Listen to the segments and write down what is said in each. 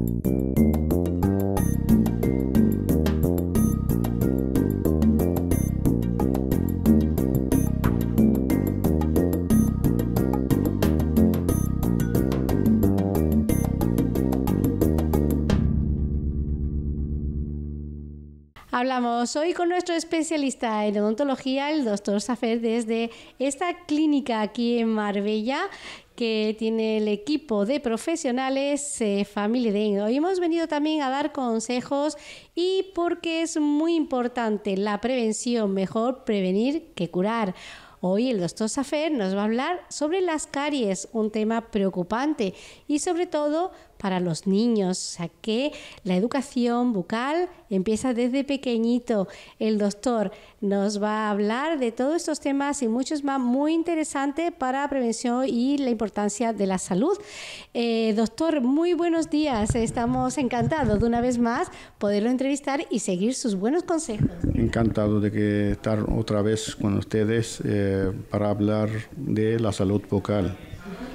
Thank you. Hablamos hoy con nuestro especialista en odontología, el doctor Safer, desde esta clínica aquí en Marbella que tiene el equipo de profesionales Familia eh, Family Hoy hemos venido también a dar consejos y porque es muy importante la prevención, mejor prevenir que curar. Hoy el doctor Safer nos va a hablar sobre las caries, un tema preocupante y sobre todo para los niños. O sea que la educación bucal empieza desde pequeñito. El doctor nos va a hablar de todos estos temas y muchos más muy interesantes para prevención y la importancia de la salud. Eh, doctor, muy buenos días. Estamos encantados de una vez más poderlo entrevistar y seguir sus buenos consejos. Encantado de estar otra vez con ustedes eh, para hablar de la salud bucal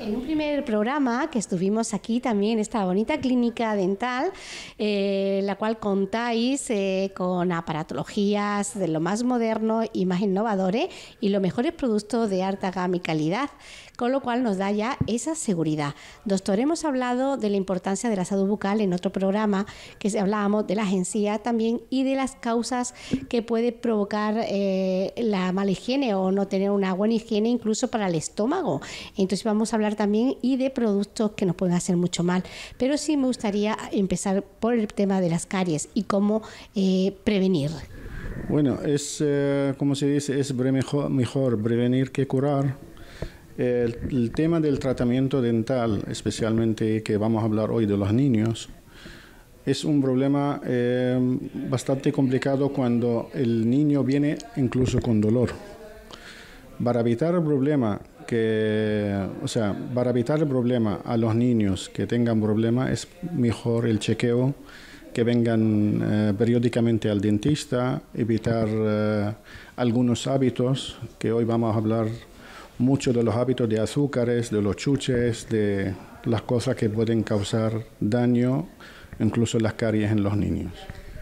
en un primer programa que estuvimos aquí también, esta bonita clínica dental, eh, la cual contáis eh, con aparatologías de lo más moderno y más innovadores y los mejores productos de alta gama y calidad con lo cual nos da ya esa seguridad. Doctor, hemos hablado de la importancia de la salud bucal en otro programa que hablábamos de la agencia también y de las causas que puede provocar eh, la mala higiene o no tener una buena higiene incluso para el estómago. Entonces vamos a hablar también y de productos que nos pueden hacer mucho mal. Pero sí me gustaría empezar por el tema de las caries y cómo eh, prevenir. Bueno, es eh, como se dice, es mejor, mejor prevenir que curar el, tema del tratamiento dental, especialmente que vamos a hablar hoy de los niños, es un problema eh, bastante complicado cuando el niño viene incluso con dolor. Para evitar el problema que, o sea, para evitar el problema a los niños que tengan problema es mejor el chequeo, que vengan eh, periódicamente al dentista, evitar eh, algunos hábitos que hoy vamos a hablar muchos de los hábitos de azúcares, de los chuches, de las cosas que pueden causar daño, incluso las caries en los niños.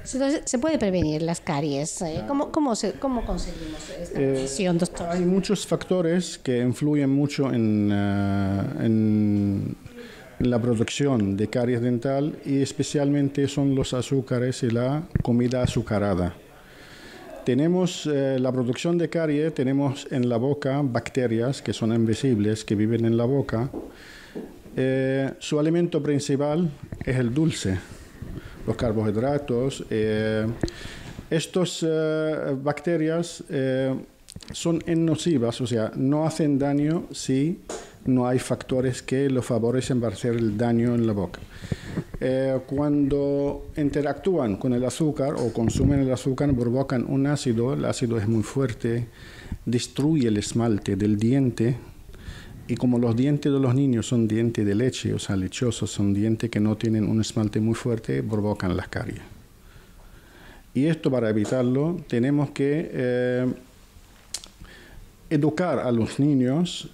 se puede prevenir las caries. Eh. ¿Cómo, cómo, ¿Cómo, conseguimos esta prevención, eh, doctor? Hay muchos factores que influyen mucho en, eh, en la producción de caries dental y especialmente son los azúcares y la comida azucarada. Tenemos eh, la producción de caries, tenemos en la boca bacterias que son invisibles, que viven en la boca. Eh, su alimento principal es el dulce, los carbohidratos. Eh, estas bacterias son nocivas, o sea, no hacen daño si no hay factores que lo favorecen para hacer el daño en la boca. Eh, cuando interactúan con el azúcar o consumen el azúcar, provocan un ácido, el ácido es muy fuerte, destruye el esmalte del diente. Y como los dientes de los niños son dientes de leche, o sea, lechosos, son dientes que no tienen un esmalte muy fuerte, provocan las caries. Y esto para evitarlo tenemos que eh, educar a los niños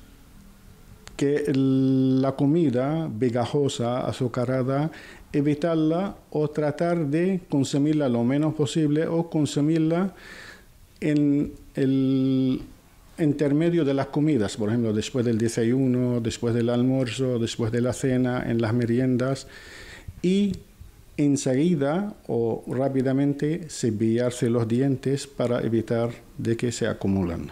que la comida pegajosa, azucarada, evitarla o tratar de consumirla lo menos posible o consumirla en el intermedio de las comidas, por ejemplo, después del desayuno, después del almuerzo, después de la cena, en las meriendas y enseguida o rápidamente cepillarse los dientes para evitar de que se acumulan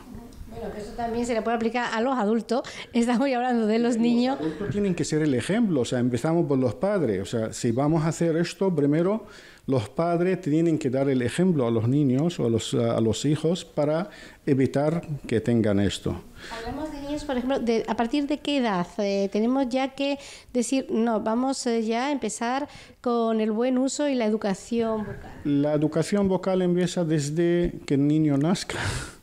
eso también se le puede aplicar a los adultos. Estamos ya hablando de los, niños. Los adultos tienen que ser el ejemplo, o sea, empezamos por los padres. O sea, si vamos a hacer esto, primero los padres tienen que dar el ejemplo a los niños o a los, a los hijos para evitar que tengan esto. Hablamos de niños, por ejemplo, ¿a partir de qué edad? Eh, tenemos ya que decir, no, vamos eh, ya a empezar con el buen uso y la educación vocal. La educación vocal empieza desde que el niño nazca.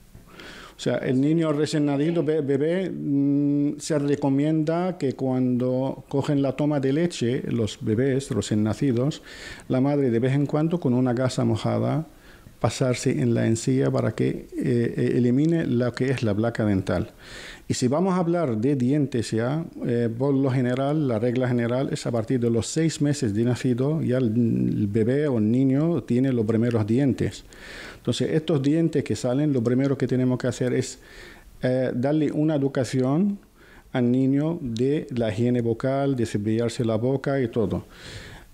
O sea, el niño recién nacido, bebé, mm, se recomienda que cuando cogen la toma de leche, los bebés los recién nacidos, la madre de vez en cuando con una gasa mojada pasarse en la encía para que eh, eh, elimine lo que es la placa dental. Y si vamos a hablar de dientes ya, eh, por lo general, la regla general es a partir de los seis meses de nacido, ya el, el bebé o el niño tiene los primeros dientes. Entonces, estos dientes que salen, lo primero que tenemos que hacer es eh, darle una educación al niño de la higiene vocal, de la boca y todo.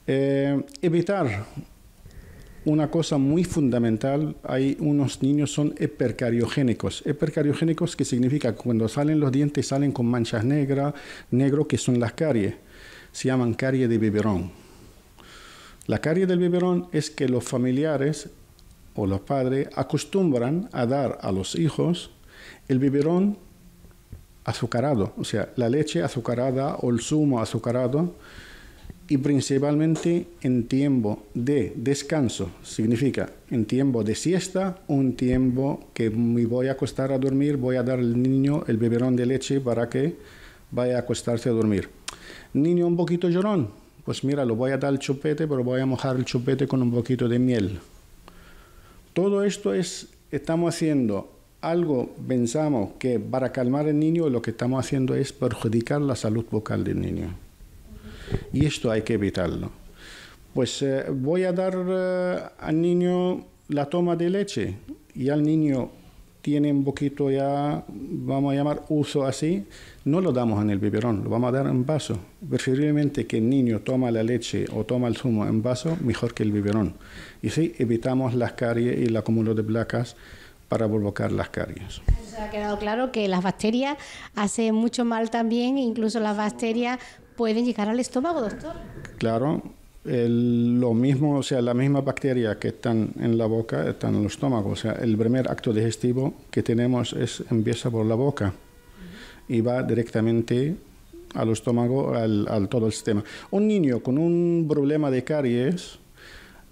Eh, evitar una cosa muy fundamental, hay unos niños son hipercariogénicos. Hipercariogénicos que significa cuando salen los dientes salen con manchas negras, negro que son las caries. Se llaman caries de biberón. La caries del biberón es que los familiares los padres acostumbran a dar a los hijos el biberón azucarado, o sea, la leche azucarada o el zumo azucarado, y principalmente en tiempo de descanso, significa en tiempo de siesta, un tiempo que me voy a acostar a dormir, voy a dar al niño el biberón de leche para que vaya a acostarse a dormir. Niño un poquito llorón, pues mira, lo voy a dar el chupete, pero voy a mojar el chupete con un poquito de miel. Todo esto es, estamos haciendo algo, pensamos que para calmar al niño lo que estamos haciendo es perjudicar la salud vocal del niño. Y esto hay que evitarlo. Pues eh, voy a dar eh, al niño la toma de leche y al niño tiene un poquito ya, vamos a llamar uso así, no lo damos en el biberón, lo vamos a dar en vaso. Preferiblemente que el niño toma la leche o toma el zumo en vaso, mejor que el biberón. Y sí, evitamos las caries y el acúmulo de placas para provocar las caries. Se ha quedado claro que las bacterias hacen mucho mal también, incluso las bacterias pueden llegar al estómago, doctor. Claro, el, lo mismo, o sea, la misma bacteria que están en la boca están en el estómago. O sea, el primer acto digestivo que tenemos es empieza por la boca y va directamente al estómago, al, al todo el sistema. Un niño con un problema de caries,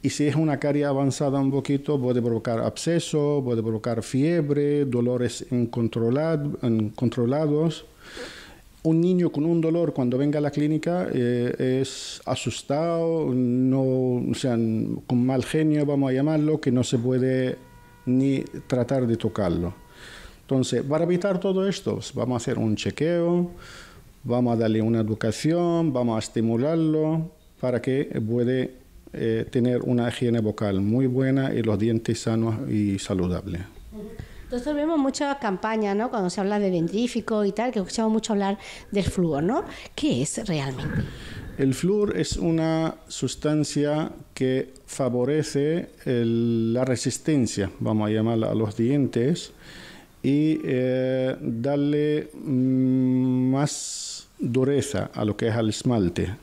y si es una caries avanzada un poquito, puede provocar absceso, puede provocar fiebre, dolores incontrolados un niño con un dolor cuando venga a la clínica eh, es asustado, no, o sea, con mal genio, vamos a llamarlo, que no se puede ni tratar de tocarlo. Entonces, para evitar todo esto, pues vamos a hacer un chequeo, vamos a darle una educación, vamos a estimularlo para que puede eh, tener una higiene vocal muy buena y los dientes sanos y saludables. Nosotros vemos mucha campaña, Cuando se habla de dentrífico y tal, que escuchamos mucho hablar del flúor, ¿no? ¿Qué es realmente? El flúor es una sustancia que favorece la resistencia, vamos a llamarla, a los dientes y eh, darle mm, más dureza a lo que es al esmalte.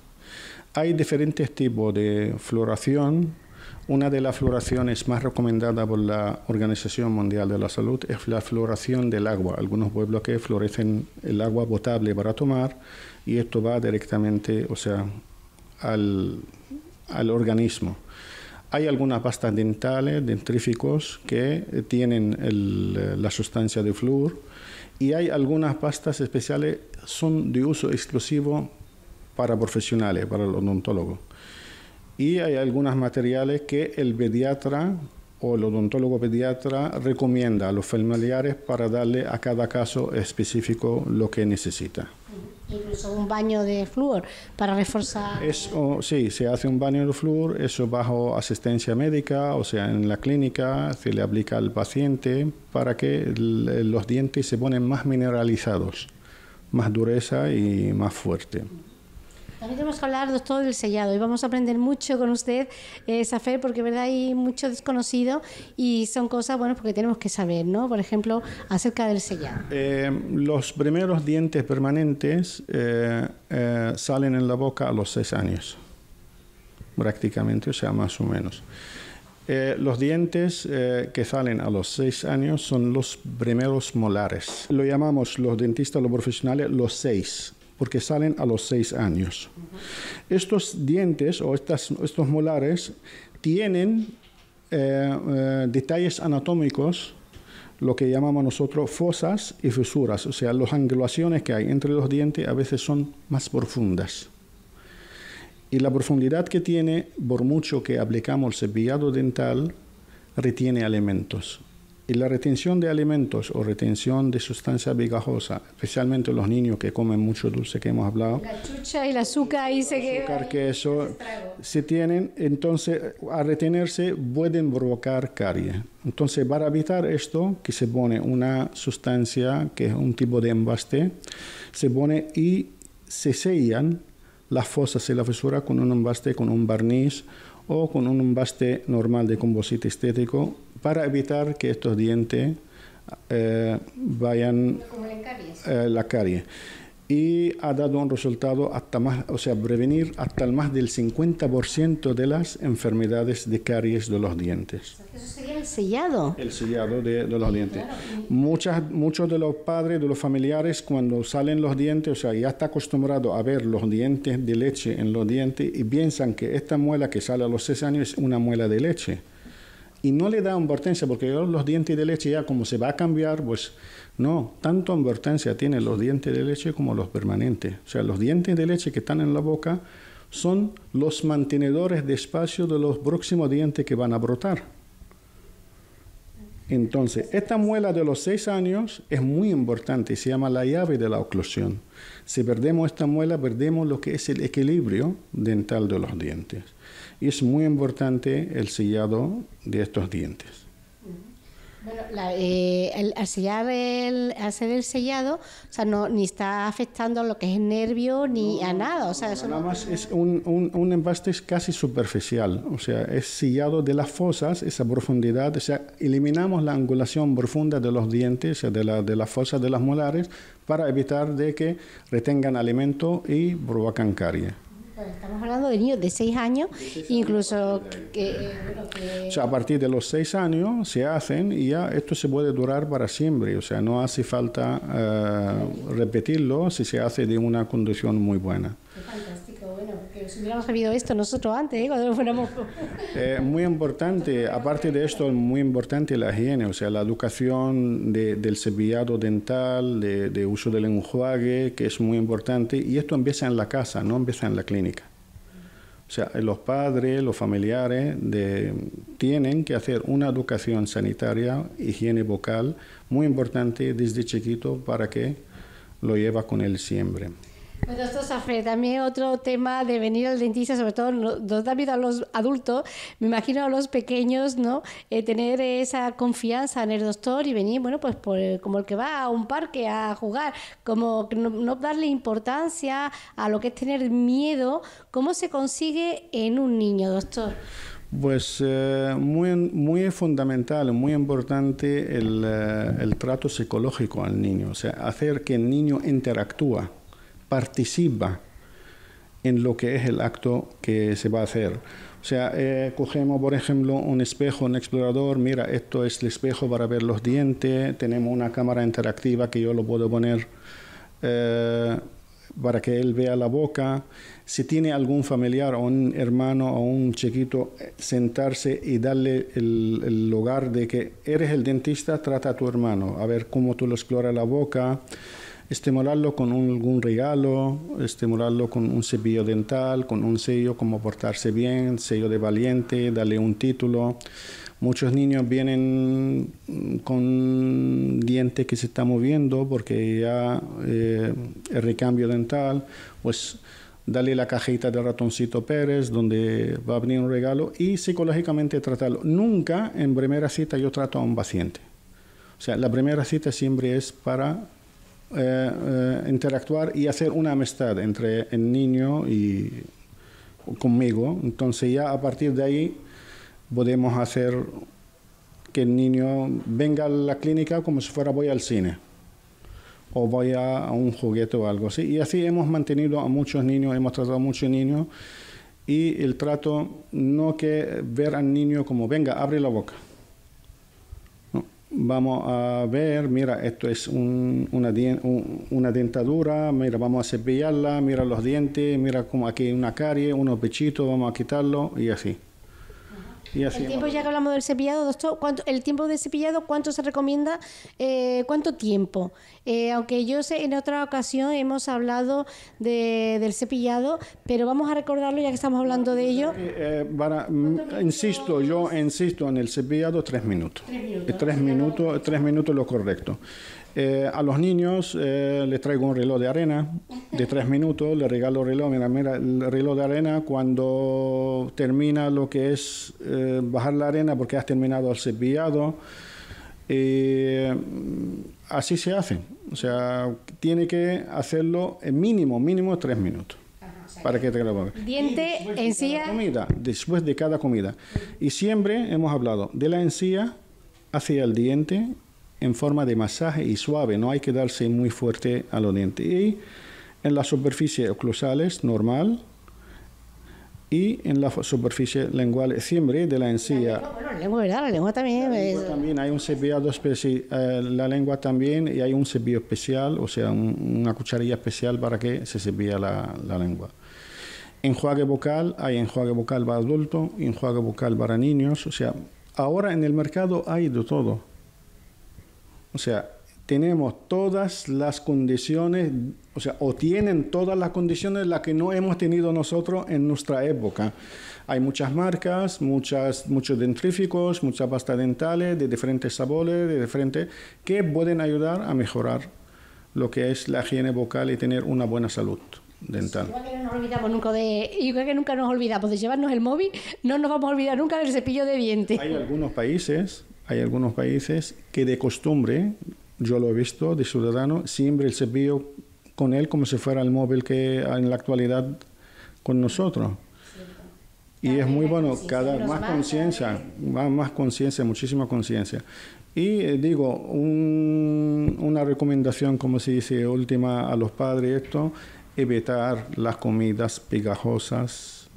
Hay diferentes tipos de floración una de las floraciones más recomendadas por la Organización Mundial de la Salud es la floración del agua. Algunos pueblos que florecen el agua potable para tomar y esto va directamente, o sea, al, organismo. Hay algunas pastas dentales, dentríficos, que tienen la sustancia de flúor y hay algunas pastas especiales, son de uso exclusivo para profesionales, para el odontólogos y hay algunos materiales que el pediatra o el odontólogo pediatra recomienda a los familiares para darle a cada caso específico lo que necesita. Incluso un baño de flúor para reforzar. sí, se hace un baño de flúor, eso bajo asistencia médica, o sea, en la clínica se le aplica al paciente para que los dientes se ponen más mineralizados, más dureza y más fuerte. También tenemos que hablar de todo el sellado y vamos a aprender mucho con usted, esa eh, Safer, porque verdad hay mucho desconocido y son cosas, bueno, porque tenemos que saber, ¿no? Por ejemplo, acerca del sellado. Eh, los primeros dientes permanentes eh, salen en la boca a los seis años, prácticamente, o sea, más o menos. los dientes que salen a los seis años son los primeros molares. Lo llamamos los dentistas, los profesionales, los 6 porque salen a los seis años. Estos dientes o estas, estos molares tienen eh, eh, detalles anatómicos, lo que llamamos nosotros fosas y fisuras, o sea, las angulaciones que hay entre los dientes a veces son más profundas. Y la profundidad que tiene, por mucho que aplicamos el cepillado dental, retiene alimentos. Y la retención de alimentos o retención de sustancias pegajosa, especialmente los niños que comen mucho dulce que hemos hablado. La chucha y el azúcar ahí se queda. Azúcar, queso, se tienen, entonces a retenerse pueden provocar caries. Entonces para evitar esto, que se pone una sustancia que es un tipo de embaste, se pone y se sellan las fosas y la fisura con un embaste, con un barniz o con un embaste normal de composite estético para evitar que estos dientes eh, vayan la eh, la y ha dado un resultado hasta más, o sea, prevenir hasta el más del 50% de las enfermedades de caries de los dientes. Eso sería el sellado. El sellado de, los dientes. Muchas, muchos de los padres, de los familiares, cuando salen los dientes, o sea, ya está acostumbrado a ver los dientes de leche en los dientes y piensan que esta muela que sale a los 6 años es una muela de leche. Y no le da importancia porque los dientes de leche ya como se va a cambiar, pues no, tanto importancia tienen los dientes de leche como los permanentes. O sea, los dientes de leche que están en la boca son los mantenedores de espacio de los próximos dientes que van a brotar. Entonces, esta muela de los seis años es muy importante, se llama la llave de la oclusión. Si perdemos esta muela, perdemos lo que es el equilibrio dental de los dientes. Y es muy importante el sellado de estos dientes. Eh, el, al sellar el, hacer el sellado, o sea, ni está afectando lo que es el nervio ni a nada. O sea, nada más es un, un, un, embaste casi superficial, o sea, es sellado de las fosas, esa profundidad, o sea, eliminamos la angulación profunda de los dientes, de, la, las fosas de las molares, para evitar de que retengan alimento y provocan caries estamos hablando de niños de seis años, incluso que, eh, a partir de los seis años se hacen y ya esto se puede durar para siempre, o sea, no hace falta eh, repetirlo si se hace de una condición muy buena si hubiéramos sabido esto nosotros antes, ¿eh? cuando fuéramos... Eh, muy importante, aparte de esto, muy importante la higiene, o sea, la educación del cepillado dental, de, uso del enjuague, que es muy importante, y esto empieza en la casa, no empieza en la clínica. O sea, los padres, los familiares tienen que hacer una educación sanitaria, higiene vocal, muy importante desde chiquito para que lo lleva con él siempre. Bueno, esto también otro tema de venir al dentista, sobre todo nos da vida a los adultos, me imagino a los pequeños, ¿no? Eh, tener esa confianza en el doctor y venir, bueno, pues eh, como el que va a un parque a jugar, como no, darle importancia a lo que es tener miedo, ¿cómo se consigue en un niño, doctor? Pues eh, muy, muy fundamental, muy importante el, el trato psicológico al niño, o sea, hacer que el niño interactúa participa en lo que es el acto que se va a hacer. O sea, eh, cogemos, por ejemplo, un espejo, un explorador, mira, esto es el espejo para ver los dientes, tenemos una cámara interactiva que yo lo puedo poner eh, para que él vea la boca. Si tiene algún familiar o un hermano o un chiquito, eh, sentarse y darle el, el lugar de que eres el dentista, trata a tu hermano, a ver cómo tú lo exploras la boca estimularlo con algún regalo, estimularlo con un cepillo dental, con un sello como portarse bien, sello de valiente, darle un título. Muchos niños vienen con dientes que se están moviendo porque ya eh, el recambio dental, pues dale la cajita de ratoncito Pérez donde va a venir un regalo y psicológicamente tratarlo. Nunca en primera cita yo trato a un paciente. O sea, la primera cita siempre es para eh, eh, interactuar y hacer una amistad entre el niño y conmigo. Entonces ya a partir de ahí podemos hacer que el niño venga a la clínica como si fuera voy al cine o voy a un juguete o algo así. Y así hemos mantenido a muchos niños, hemos tratado a muchos niños y el trato no que ver al niño como venga, abre la boca vamos a ver, mira, esto es una, una, dentadura, mira, vamos a cepillarla, mira los dientes, mira como aquí hay una carie, unos pechitos, vamos a quitarlo y así el tiempo, ya que hablamos del cepillado, ¿el tiempo de cepillado cuánto se recomienda? Eh, ¿Cuánto tiempo? Eh, aunque yo sé, en otra ocasión hemos hablado del cepillado, pero vamos a recordarlo ya que estamos hablando de ello. Eh, mm, insisto, yo insisto en el cepillado tres minutos. Tres minutos, tres minutos, tres minutos lo correcto. Eh, a los niños eh, les traigo un reloj de arena de tres minutos, le regalo el reloj. Mira, el reloj de arena cuando termina lo que es eh, bajar la arena porque has terminado el cepillado. así se hace. O sea, tiene que hacerlo en mínimo, mínimo tres minutos. para que te lo Diente, encía. Comida, después de cada comida. Y siempre hemos hablado de la encía hacia el diente en forma de masaje y suave, no hay que darse muy fuerte al oriente Y en la superficie oclusales normal y en la superficie lingual siempre de la encía. La lengua, también. hay un cepillado especial, eh, la lengua también y hay un cepillo especial, o sea, una cucharilla especial para que se cepilla la, la lengua. Enjuague vocal, hay enjuague vocal para adultos, enjuague vocal para niños, o sea, ahora en el mercado hay de todo o sea, tenemos todas las condiciones, o sea, o tienen todas las condiciones las que no hemos tenido nosotros en nuestra época. Hay muchas marcas, muchas, muchos dentríficos, muchas pastas dentales de diferentes sabores, de diferentes, que pueden ayudar a mejorar lo que es la higiene vocal y tener una buena salud dental. Igual que olvidamos nunca de, que nunca nos olvidamos de llevarnos el móvil, no nos vamos a olvidar nunca del cepillo de dientes. Hay algunos países hay algunos países que de costumbre, yo lo he visto de ciudadano, siempre el cepillo con él como si fuera el móvil que en la actualidad con nosotros. Y es muy bueno, cada más conciencia, más, ¿eh? más conciencia, muchísima conciencia. Y eh, digo, una recomendación, como se dice, última a los padres, esto, evitar las comidas pegajosas,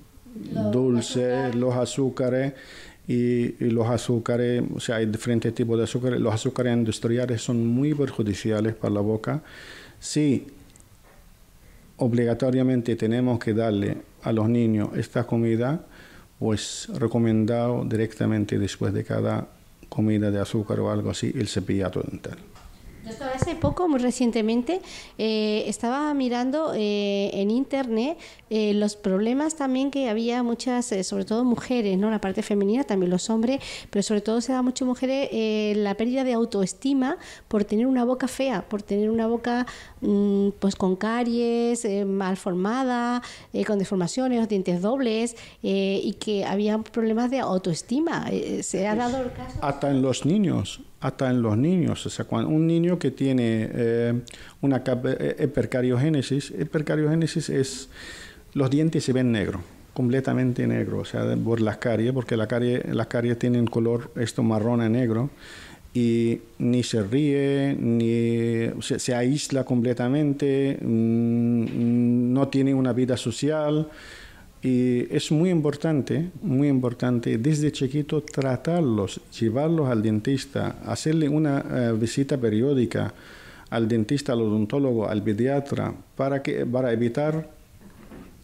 dulces, los azúcares y, los azúcares, o sea, hay diferentes tipos de azúcares. Los azúcares industriales son muy perjudiciales para la boca. Si obligatoriamente tenemos que darle a los niños esta comida, pues recomendado directamente después de cada comida de azúcar o algo así el cepillato dental hace poco, muy recientemente, eh, estaba mirando eh, en internet eh, los problemas también que había muchas, sobre todo mujeres, ¿no? La parte femenina, también los hombres, pero sobre todo se da muchas mujeres la pérdida de autoestima por tener una boca fea, por tener una boca mm, pues con caries, mal formada, con deformaciones, dientes dobles, y que había problemas de autoestima. se ha pues dado el caso. Hasta en los niños hasta en los niños. O sea, un niño que tiene eh, una eh, eh, hipercariogénesis, hipercariogénesis es los dientes se ven negros, completamente negro, o sea, por las caries, porque la las caries tienen color esto marrón a negro y ni se ríe, ni se, aísla completamente, mm, mm, no tiene una vida social y es muy importante, muy importante desde chiquito tratarlos, llevarlos al dentista, hacerle una eh, visita periódica al dentista, al odontólogo, al pediatra, para, que, para evitar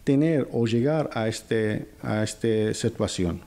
tener o llegar a, este, a esta situación.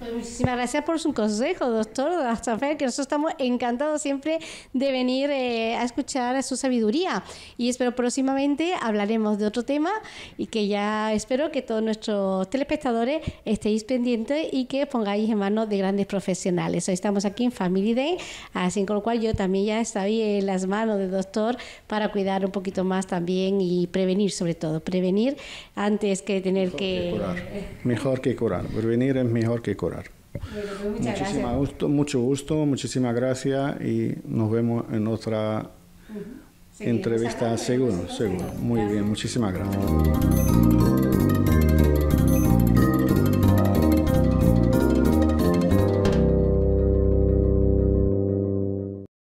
Pues muchísimas gracias por su consejo, doctor fe que nosotros estamos encantados siempre de venir eh, a escuchar su sabiduría. Y espero próximamente hablaremos de otro tema y que ya espero que todos nuestros telespectadores estéis pendientes y que pongáis en manos de grandes profesionales. Hoy estamos aquí en Family Day, así con lo cual yo también ya estoy en las manos del doctor para cuidar un poquito más también y prevenir, sobre todo, prevenir antes que tener que... que curar. Mejor que curar, prevenir es mejor que curar. Pues gusto, mucho gusto, muchísimas gracias y nos vemos en otra entrevista, seguro, seguro. Muy bien, muchísimas gracias.